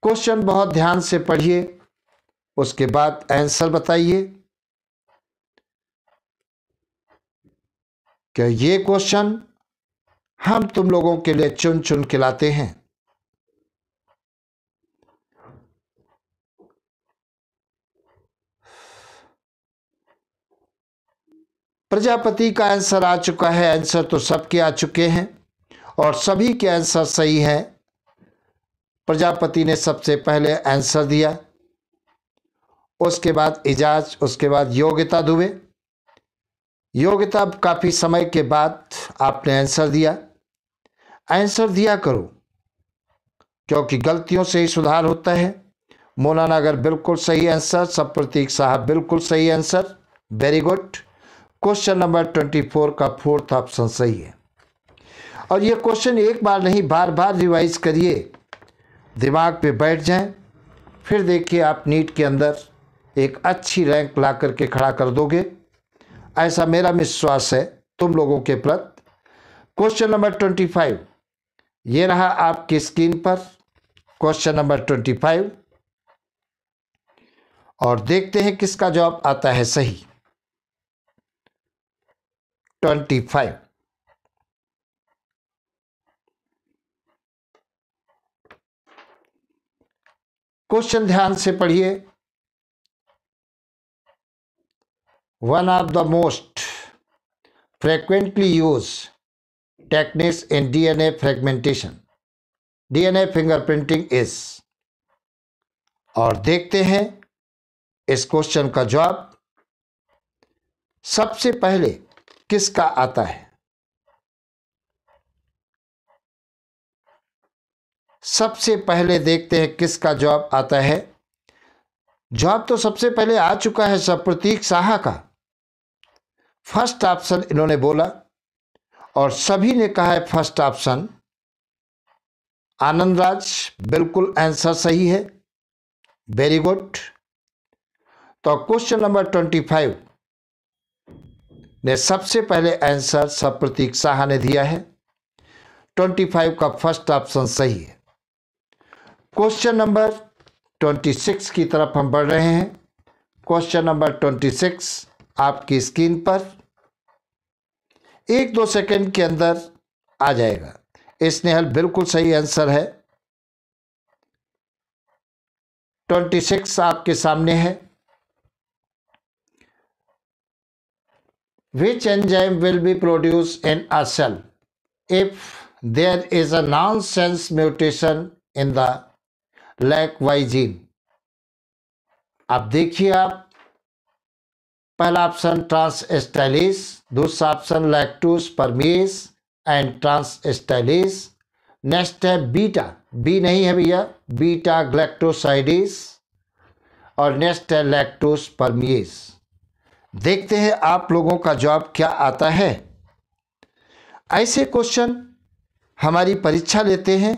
क्वेश्चन बहुत ध्यान से पढ़िए उसके बाद आंसर बताइए क्या ये क्वेश्चन हम तुम लोगों के लिए चुन चुन के लाते हैं प्रजापति का आंसर आ चुका है आंसर तो सबके आ चुके हैं और सभी के आंसर सही है प्रजापति ने सबसे पहले आंसर दिया उसके बाद इजाज उसके बाद योग्यता दुबे योग्यता काफ़ी समय के बाद आपने आंसर दिया आंसर दिया करो क्योंकि गलतियों से ही सुधार होता है मौलाना अगर बिल्कुल सही आंसर सब प्रतीक साहब बिल्कुल सही answer very good question number twenty four का फोर्थ ऑप्शन सही है और ये क्वेश्चन एक बार नहीं बार बार रिवाइज करिए दिमाग पे बैठ जाएं फिर देखिए आप नीट के अंदर एक अच्छी रैंक ला करके खड़ा कर दोगे ऐसा मेरा विश्वास है तुम लोगों के प्रति क्वेश्चन नंबर ट्वेंटी फाइव ये रहा आपकी स्क्रीन पर क्वेश्चन नंबर ट्वेंटी फाइव और देखते हैं किसका जवाब आता है सही फाइव क्वेश्चन ध्यान से पढ़िए one of the most frequently use techniques in DNA fragmentation DNA fingerprinting is और देखते हैं इस क्वेश्चन का जवाब सबसे पहले किसका आता है सबसे पहले देखते हैं किसका जवाब आता है जवाब तो सबसे पहले आ चुका है सब प्रतीक साहा का फर्स्ट ऑप्शन इन्होंने बोला और सभी ने कहा है फर्स्ट ऑप्शन आनंद राज बिल्कुल आंसर सही है वेरी गुड तो क्वेश्चन नंबर ट्वेंटी फाइव ने सबसे पहले आंसर सब प्रतीक शाह ने दिया है 25 का फर्स्ट ऑप्शन सही है क्वेश्चन नंबर 26 की तरफ हम बढ़ रहे हैं क्वेश्चन नंबर 26 आपकी स्क्रीन पर एक दो सेकंड के अंदर आ जाएगा स्नेहल बिल्कुल सही आंसर है 26 आपके सामने है which enzyme will be produced in a cell if there is a nonsense mutation in the lac Y gene अब देखिए आप पहला ऑप्शन ट्रांस स्टाइलिस दूसरा option lactose permease and transacetylase next है बीटा बी नहीं है भैया बीटा ग्लैक्टोसाइडिस और नेक्स्ट है लैक्टोस परमियस देखते हैं आप लोगों का जवाब क्या आता है ऐसे क्वेश्चन हमारी परीक्षा लेते हैं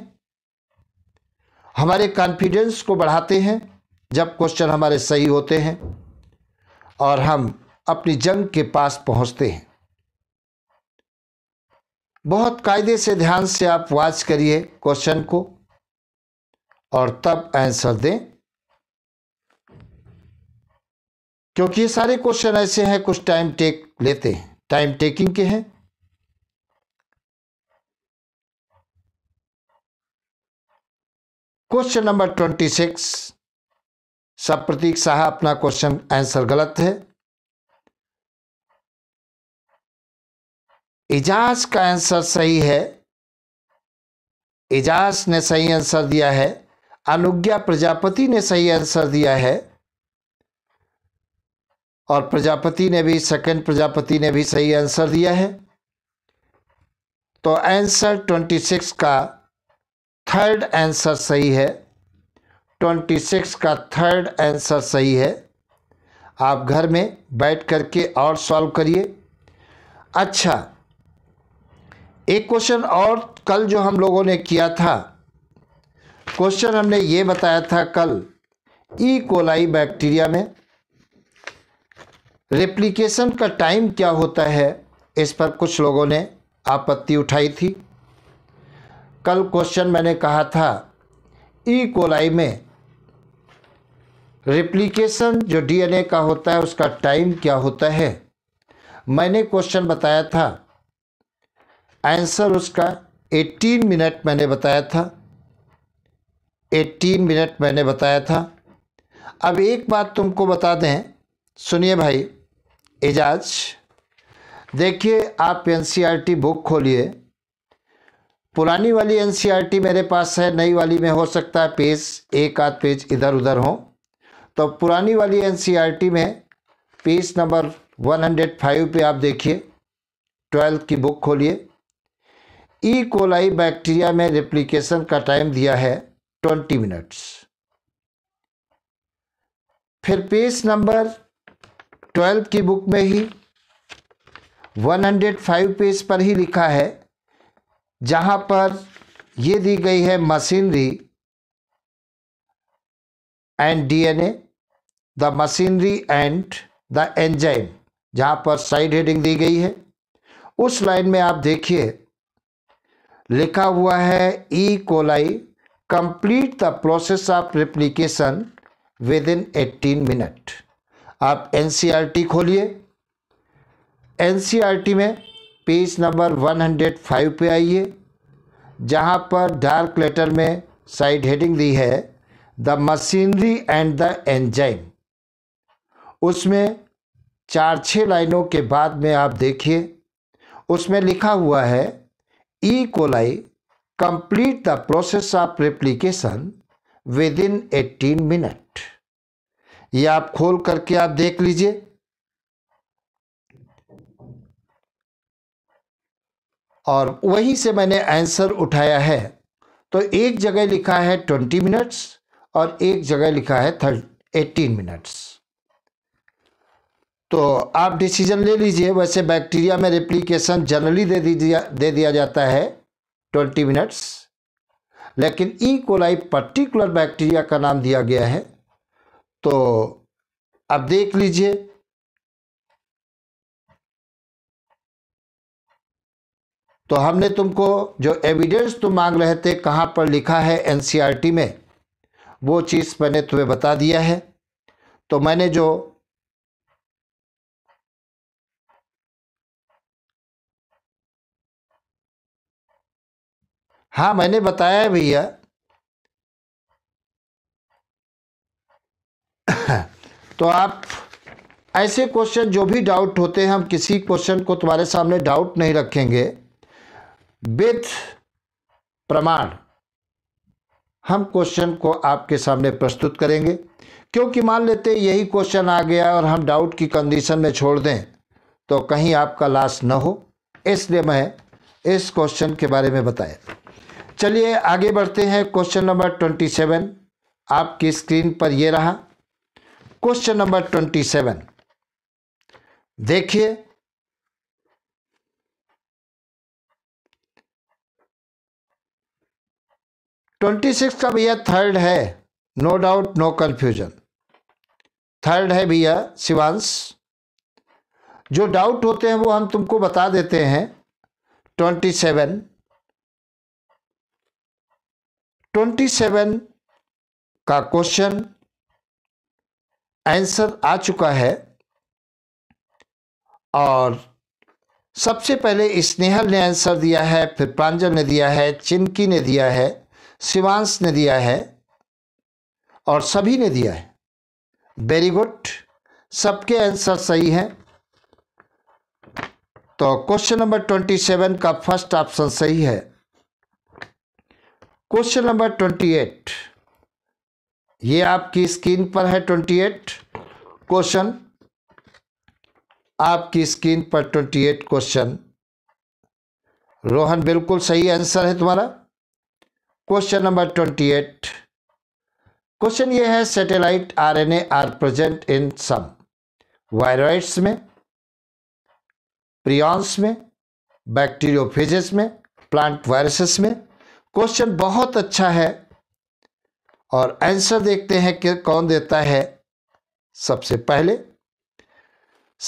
हमारे कॉन्फिडेंस को बढ़ाते हैं जब क्वेश्चन हमारे सही होते हैं और हम अपनी जंग के पास पहुंचते हैं बहुत कायदे से ध्यान से आप वाच करिए क्वेश्चन को और तब आंसर दें क्योंकि ये सारे क्वेश्चन ऐसे हैं कुछ टाइम टेक लेते हैं टाइम टेकिंग के हैं क्वेश्चन नंबर ट्वेंटी सिक्स सब प्रतीक साह अपना क्वेश्चन आंसर गलत है इजाज का आंसर सही है इजाज ने सही आंसर दिया है अनुज्ञा प्रजापति ने सही आंसर दिया है और प्रजापति ने भी सेकंड प्रजापति ने भी सही आंसर दिया है तो आंसर ट्वेंटी सिक्स का थर्ड आंसर सही है ट्वेंटी सिक्स का थर्ड आंसर सही है आप घर में बैठ करके और सॉल्व करिए अच्छा एक क्वेश्चन और कल जो हम लोगों ने किया था क्वेश्चन हमने ये बताया था कल ई कोलाई बैक्टीरिया में रेप्लीकेशन का टाइम क्या होता है इस पर कुछ लोगों ने आपत्ति उठाई थी कल क्वेश्चन मैंने कहा था ई e. कोलाई में रेप्लिकेशन जो डीएनए का होता है उसका टाइम क्या होता है मैंने क्वेश्चन बताया था आंसर उसका 18 मिनट मैंने बताया था 18 मिनट मैंने बताया था अब एक बात तुमको बता दें सुनिए भाई एजाज देखिए आप एनसीईआरटी बुक खोलिए पुरानी वाली एनसीईआरटी मेरे पास है नई वाली में हो सकता है पेज एक आध पेज इधर उधर हो तो पुरानी वाली एनसीईआरटी में पेज नंबर 105 पे आप देखिए ट्वेल्थ की बुक खोलिए ई कोलाई बैक्टीरिया में रिप्लीकेशन का टाइम दिया है ट्वेंटी मिनट्स फिर पेज नंबर ट्वेल्थ की बुक में ही 105 पेज पर ही लिखा है जहां पर ये दी गई है machinery and DNA the machinery and the enzyme जहां पर साइड हेडिंग दी गई है उस लाइन में आप देखिए लिखा हुआ है E coli complete the process of replication within 18 minute आप एन e खोलिए एन e में पेज नंबर 105 पे आइए जहाँ पर डार्क लेटर में साइड हेडिंग दी है the machinery and the enzyme उसमें चार छः लाइनों के बाद में आप देखिए उसमें लिखा हुआ है E coli the process of replication within eighteen minute ये आप खोल करके आप देख लीजिए और वहीं से मैंने आंसर उठाया है तो एक जगह लिखा है ट्वेंटी मिनट्स और एक जगह लिखा है थर्ट एटीन मिनट्स तो आप डिसीजन ले लीजिए वैसे बैक्टीरिया में रेप्लीकेशन जनरली दे दिया दे दिया जाता है ट्वेंटी मिनट्स लेकिन ई कोलाई पर्टिकुलर बैक्टीरिया का नाम दिया गया है तो आप देख लीजिए तो हमने तुमको जो एविडेंस तुम मांग रहे थे कहाँ पर लिखा है एनसीईआरटी e में वो चीज़ मैंने तुम्हें बता दिया है तो मैंने जो हाँ मैंने बताया है भैया तो आप ऐसे क्वेश्चन जो भी डाउट होते हैं हम किसी क्वेश्चन को तुम्हारे सामने डाउट नहीं रखेंगे विथ प्रमाण हम क्वेश्चन को आपके सामने प्रस्तुत करेंगे क्योंकि मान लेते यही क्वेश्चन आ गया और हम डाउट की कंडीशन में छोड़ दें तो कहीं आपका लाश न हो इसलिए मैं इस क्वेश्चन के बारे में बताया चलिए आगे बढ़ते हैं क्वेश्चन नंबर ट्वेंटी सेवन आपकी स्क्रीन पर यह रहा क्वेश्चन नंबर ट्वेंटी सेवन देखिए ट्वेंटी सिक्स का भैया थर्ड है no doubt no confusion third है भैया शिवांश जो डाउट होते हैं वो हम तुमको बता देते हैं ट्वेंटी सेवन ट्वेंटी सेवन का क्वेश्चन आंसर आ चुका है और सबसे पहले स्नेहल ने आंसर दिया है फिर प्रांजल ने दिया है चिनकी ने दिया है शिवांश ने दिया है और सभी ने दिया है वेरी गुड सबके आंसर सही हैं तो क्वेश्चन नंबर ट्वेंटी सेवन का फर्स्ट ऑप्शन सही है क्वेश्चन नंबर ट्वेंटी एट ये आपकी स्क्रीन पर है ट्वेंटी एट क्वेश्चन आपकी स्क्रीन पर ट्वेंटी एट क्वेश्चन रोहन बिल्कुल सही आंसर है तुम्हारा question number twenty eight question ये है satellite RNA are present in some viroids में प्रियॉन्स में बैक्टीरियोफेजेस में प्लांट वायरसेस में क्वेश्चन बहुत अच्छा है और आंसर देखते हैं कि कौन देता है सबसे पहले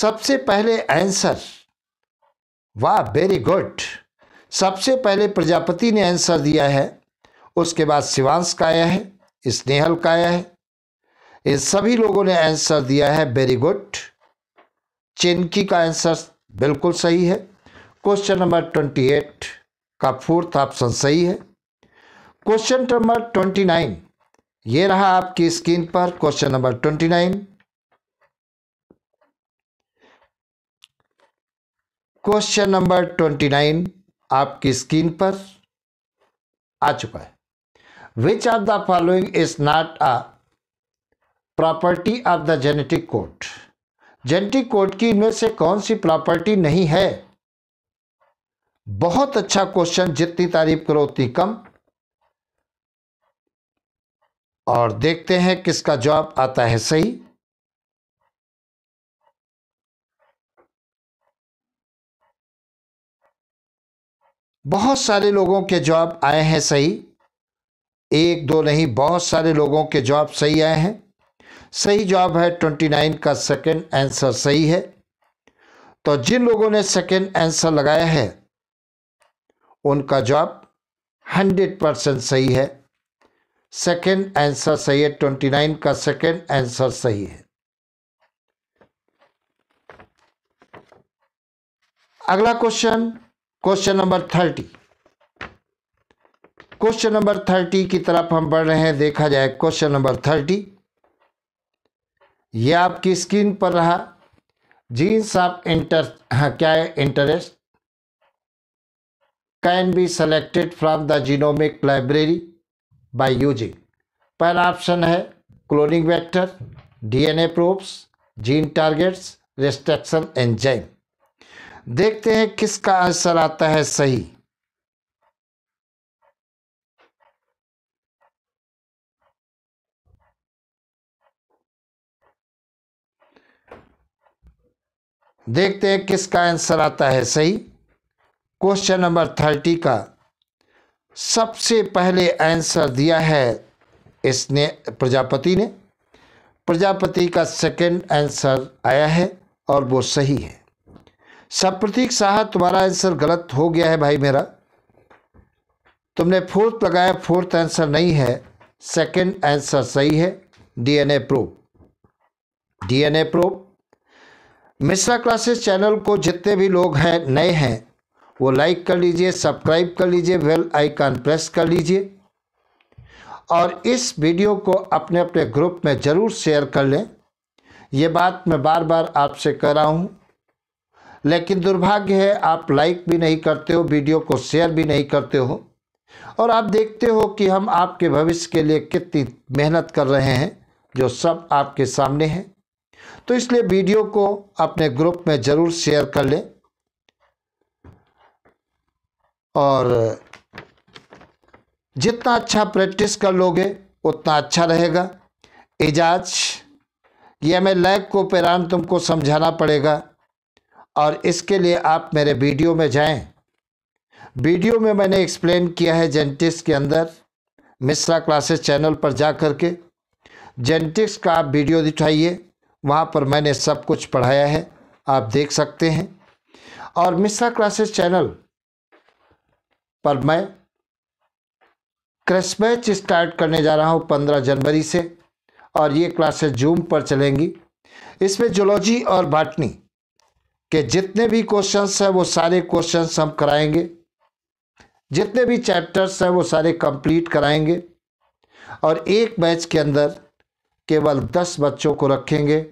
सबसे पहले आंसर वाह वेरी गुड सबसे पहले प्रजापति ने आंसर दिया है उसके बाद शिवांश का आया है स्नेहल का आया है इन सभी लोगों ने आंसर दिया है वेरी गुड चिनकी का आंसर बिल्कुल सही है क्वेश्चन नंबर ट्वेंटी एट का फोर्थ ऑप्शन सही है क्वेश्चन नंबर ट्वेंटी नाइन ये रहा आपकी स्क्रीन पर question number twenty nine question number twenty nine आपकी स्क्रीन पर आ चुका है which are the following is not a property of the genetic code genetic code की इनमें से कौन सी प्रॉपर्टी नहीं है बहुत अच्छा क्वेश्चन जितनी तारीफ करो उतनी कम और देखते हैं किसका जवाब आता है सही बहुत सारे लोगों के जवाब आए हैं सही एक दो नहीं बहुत सारे लोगों के जवाब सही आए हैं सही जवाब है ट्वेंटी नाइन का सेकंड आंसर सही है तो जिन लोगों ने सेकंड आंसर लगाया है उनका जवाब हंड्रेड परसेंट सही है सेकेंड आंसर सही है ट्वेंटी नाइन का सेकेंड आंसर सही है अगला question question number thirty question number thirty की तरफ हम बढ़ रहे हैं देखा जाए क्वेश्चन नंबर थर्टी यह आपकी स्क्रीन पर रहा जीन्स ऑफ इंटर हाँ क्या है interest can be selected from the genomic library by using पहला ऑप्शन है cloning vector DNA probes gene targets restriction enzyme देखते हैं किसका आंसर आता है सही देखते हैं किसका आंसर आता है सही क्वेश्चन नंबर थर्टी का सबसे पहले आंसर दिया है इसने प्रजापति ने प्रजापति का सेकंड आंसर आया है और वो सही है सब प्रतीक साह तुम्हारा आंसर गलत हो गया है भाई मेरा तुमने फोर्थ लगाया फोर्थ आंसर नहीं है सेकंड आंसर सही है DNA probe DNA probe Mishra classes channel को जितने भी लोग हैं नए हैं वो लाइक कर लीजिए सब्सक्राइब कर लीजिए बेल आइकन प्रेस कर लीजिए और इस वीडियो को अपने अपने ग्रुप में ज़रूर शेयर कर लें ये बात मैं बार बार आपसे कह रहा हूँ लेकिन दुर्भाग्य है आप लाइक भी नहीं करते हो वीडियो को शेयर भी नहीं करते हो और आप देखते हो कि हम आपके भविष्य के लिए कितनी मेहनत कर रहे हैं जो सब आपके सामने है तो इसलिए वीडियो को अपने ग्रुप में ज़रूर शेयर कर लें और जितना अच्छा प्रैक्टिस कर लोगे उतना अच्छा रहेगा एजाज ये मैं लैग को पैरान तुमको समझाना पड़ेगा और इसके लिए आप मेरे वीडियो में जाएं वीडियो में मैंने एक्सप्लेन किया है जेंटिक्स के अंदर मिश्रा क्लासेस चैनल पर जा कर के जेंटिक्स का आप वीडियो दिखाइए वहाँ पर मैंने सब कुछ पढ़ाया है आप देख सकते हैं और मिश्रा क्लासेस चैनल पर मैं क्रश स्टार्ट करने जा रहा हूँ पंद्रह जनवरी से और ये क्लासेस जूम पर चलेंगी इसमें जोलॉजी और बाटनी के जितने भी क्वेश्चंस हैं वो सारे क्वेश्चंस हम कराएंगे जितने भी चैप्टर्स हैं वो सारे कंप्लीट कराएंगे और एक बैच के अंदर केवल दस बच्चों को रखेंगे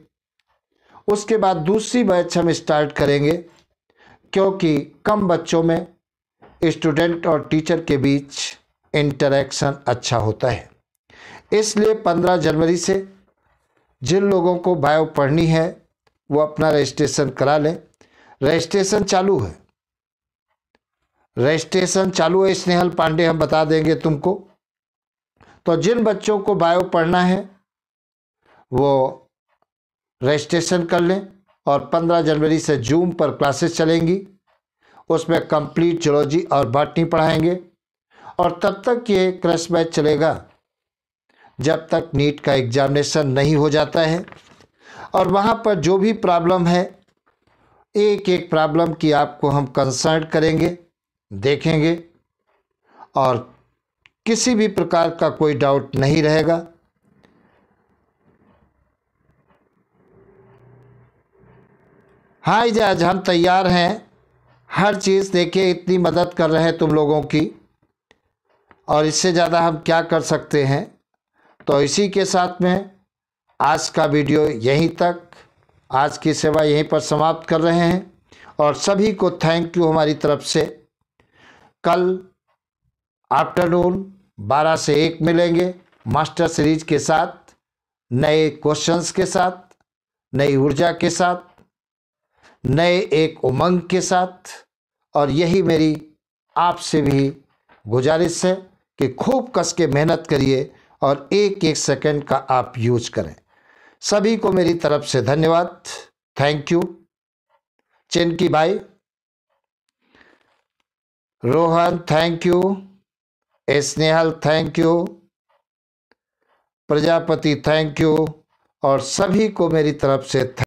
उसके बाद दूसरी बैच हम स्टार्ट करेंगे क्योंकि कम बच्चों में स्टूडेंट और टीचर के बीच इंटरेक्शन अच्छा होता है इसलिए 15 जनवरी से जिन लोगों को बायो पढ़नी है वो अपना रजिस्ट्रेशन करा लें रजिस्ट्रेशन चालू है रजिस्ट्रेशन चालू है स्नेहल पांडे हम बता देंगे तुमको तो जिन बच्चों को बायो पढ़ना है वो रजिस्ट्रेशन कर लें और 15 जनवरी से जूम पर क्लासेस चलेंगी उसमें कंप्लीट जोलॉजी और बॉटनी पढ़ाएंगे और तब तक ये क्रश बैच चलेगा जब तक नीट का एग्जामिनेशन नहीं हो जाता है और वहाँ पर जो भी प्रॉब्लम है एक एक प्रॉब्लम की आपको हम कंसर्न करेंगे देखेंगे और किसी भी प्रकार का कोई डाउट नहीं रहेगा हाँ इजाज हम तैयार हैं हर चीज़ देखिए इतनी मदद कर रहे हैं तुम लोगों की और इससे ज़्यादा हम क्या कर सकते हैं तो इसी के साथ में आज का वीडियो यहीं तक आज की सेवा यहीं पर समाप्त कर रहे हैं और सभी को थैंक यू हमारी तरफ से कल आफ्टरनून 12 से 1 मिलेंगे मास्टर सीरीज के साथ नए क्वेश्चंस के साथ नई ऊर्जा के साथ नए एक उमंग के साथ और यही मेरी आपसे भी गुजारिश है कि खूब कस के मेहनत करिए और एक एक सेकंड का आप यूज करें सभी को मेरी तरफ से धन्यवाद थैंक यू चिनकी भाई Rohan thank you Snehal thank you Prajapati thank you और सभी को मेरी तरफ से